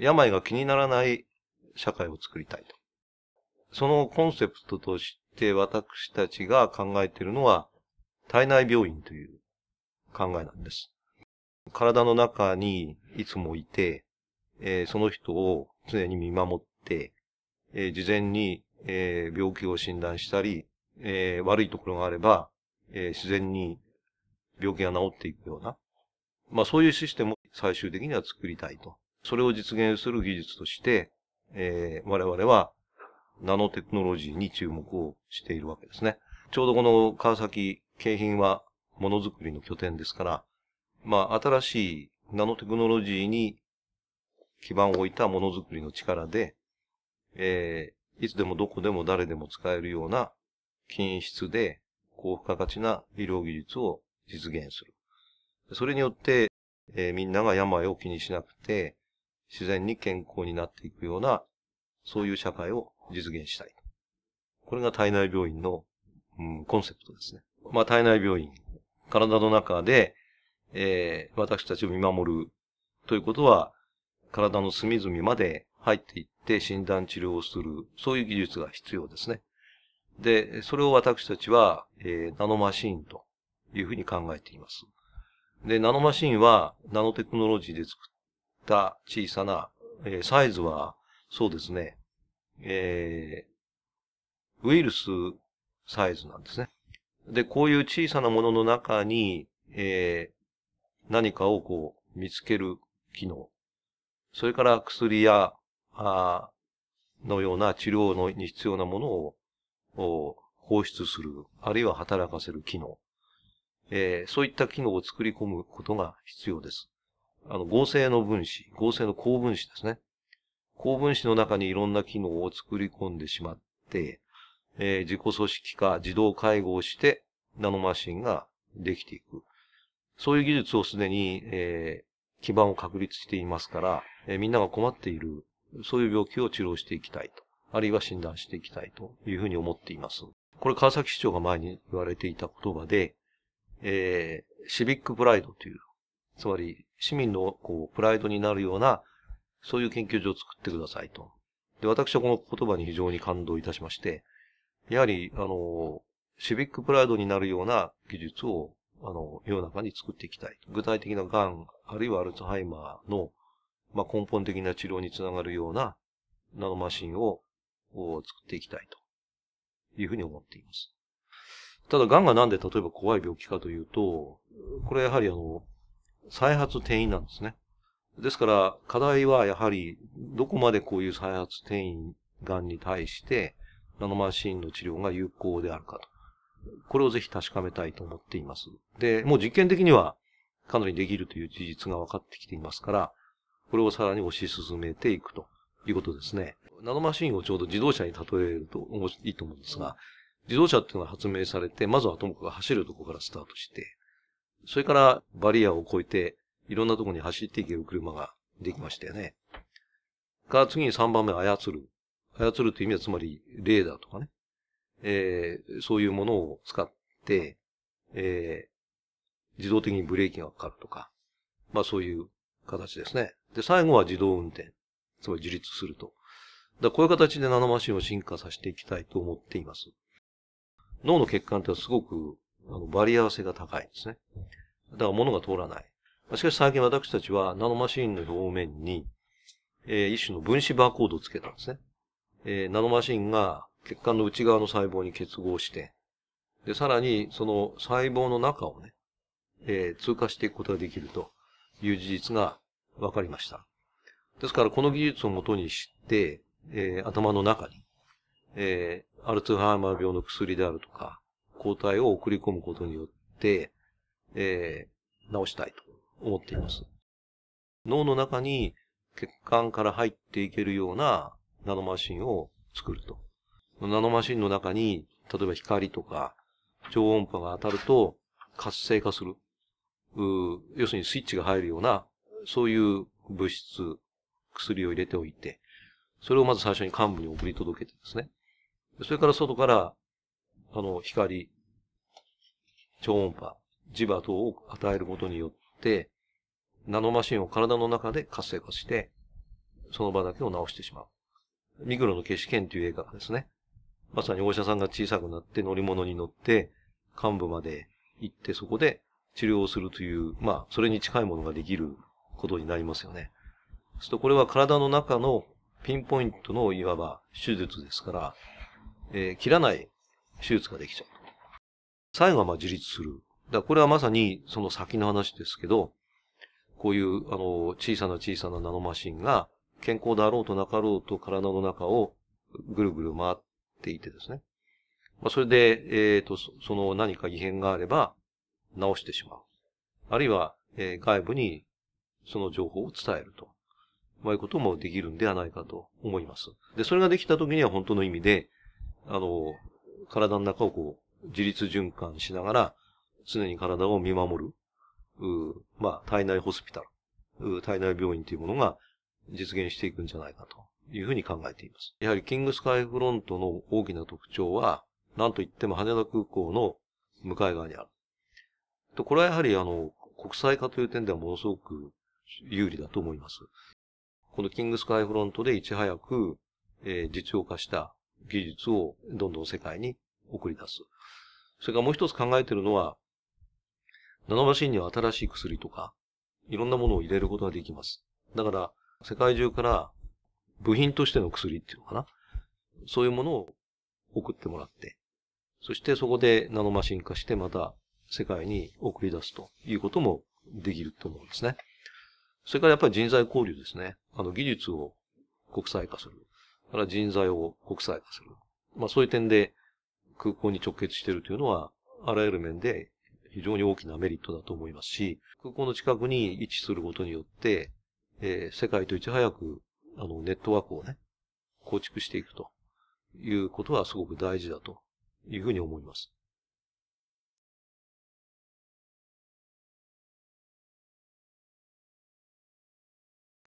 病が気にならない社会を作りたいと。そのコンセプトとして私たちが考えているのは、体内病院という考えなんです。体の中にいつもいて、えー、その人を常に見守って、えー、事前に、えー、病気を診断したり、え悪いところがあれば、え自然に病気が治っていくような、まあそういうシステムを最終的には作りたいとそれを実現する技術として、えー、我々はナノテクノロジーに注目をしているわけですね。ちょうどこの川崎、景品はものづくりの拠点ですから、まあ、新しいナノテクノロジーに基盤を置いたものづくりの力で、えー、いつでもどこでも誰でも使えるような均質で高付加価値な医療技術を実現する。それによって、えー、みんなが病を気にしなくて、自然に健康になっていくような、そういう社会を実現したい。これが体内病院の、うん、コンセプトですね。まあ、体内病院。体の中で、えー、私たちを見守るということは、体の隅々まで入っていって診断治療をする、そういう技術が必要ですね。で、それを私たちは、えー、ナノマシンというふうに考えています。で、ナノマシンはナノテクノロジーで作った小さな、えー、サイズは、そうですね、えー、ウイルスサイズなんですね。で、こういう小さなものの中に、えー、何かをこう、見つける機能。それから薬や、あのような治療のに必要なものを、を放出する、あるいは働かせる機能。えー、そういった機能を作り込むことが必要です。あの、合成の分子、合成の高分子ですね。高分子の中にいろんな機能を作り込んでしまって、えー、自己組織化、自動介合して、ナノマシンができていく。そういう技術をすでに、えー、基盤を確立していますから、えー、みんなが困っている、そういう病気を治療していきたいと。あるいは診断していきたいというふうに思っています。これ川崎市長が前に言われていた言葉で、えー、シビックプライドというつまり市民のこうプライドになるような、そういう研究所を作ってくださいと。で、私はこの言葉に非常に感動いたしまして、やはり、あの、シビックプライドになるような技術を、あの、世の中に作っていきたい。具体的ながん、あるいはアルツハイマーの、まあ、根本的な治療につながるようなナノマシンをを作っていきたいというふうに思っています。ただ、癌がなんで例えば怖い病気かというと、これはやはりあの、再発転移なんですね。ですから、課題はやはり、どこまでこういう再発転移がんに対して、ナノマシンの治療が有効であるかと。これをぜひ確かめたいと思っています。で、もう実験的には、かなりできるという事実が分かってきていますから、これをさらに推し進めていくということですね。ナノマシンをちょうど自動車に例えるといいと思うんですが、自動車っていうのは発明されて、まずはともかく走るところからスタートして、それからバリアを越えて、いろんなところに走っていける車ができましたよね。が、次に3番目、操る。操るという意味は、つまり、レーダーとかね。えー、そういうものを使って、えー、自動的にブレーキがかかるとか、まあそういう形ですね。で、最後は自動運転。つまり自立すると。だこういう形でナノマシンを進化させていきたいと思っています。脳の血管ってすごくあのバリア性が高いんですね。だから物が通らない。しかし最近私たちはナノマシンの表面に、えー、一種の分子バーコードをつけたんですね。えー、ナノマシンが血管の内側の細胞に結合して、で、さらにその細胞の中をね、えー、通過していくことができるという事実が分かりました。ですからこの技術をもとにして、えー、頭の中に、えー、アルツハイマー病の薬であるとか、抗体を送り込むことによって、えー、直したいと思っています。脳の中に血管から入っていけるようなナノマシンを作ると。ナノマシンの中に、例えば光とか超音波が当たると活性化する。う要するにスイッチが入るような、そういう物質、薬を入れておいて、それをまず最初に幹部に送り届けてですね。それから外から、あの、光、超音波、磁場等を与えることによって、ナノマシンを体の中で活性化して、その場だけを治してしまう。ミクロの消し剣という映画ですね。まさにお医者さんが小さくなって乗り物に乗って、幹部まで行ってそこで治療をするという、まあ、それに近いものができることになりますよね。そうするとこれは体の中のピンポイントのいわば手術ですから、えー、切らない手術ができちゃう。最後はまあ自立するだこれはまさにその先の話ですけど、こういう、あの、小さな小さなナノマシンが、健康であろうとなかろうと体の中をぐるぐる回っていてですね。まあ、それで、えっ、ー、と、その何か異変があれば、直してしまう。あるいは、えー、外部にその情報を伝えると。まあ、いうこともできるんではないかと思います。で、それができた時には本当の意味で、あの、体の中をこう、自律循環しながら、常に体を見守る、うまあ、体内ホスピタルう、体内病院というものが実現していくんじゃないかというふうに考えています。やはりキングスカイフロントの大きな特徴は、なんといっても羽田空港の向かい側にある。と、これはやはりあの、国際化という点ではものすごく有利だと思います。このキングスカイフロントでいち早く、えー、実用化した技術をどんどん世界に送り出す。それからもう一つ考えているのは、ナノマシンには新しい薬とか、いろんなものを入れることができます。だから、世界中から部品としての薬っていうのかな。そういうものを送ってもらって、そしてそこでナノマシン化してまた世界に送り出すということもできると思うんですね。それからやっぱり人材交流ですね。あの技術を国際化する。から人材を国際化する。まあそういう点で空港に直結しているというのは、あらゆる面で非常に大きなメリットだと思いますし、空港の近くに位置することによって、えー、世界といち早く、あの、ネットワークをね、構築していくということはすごく大事だというふうに思います。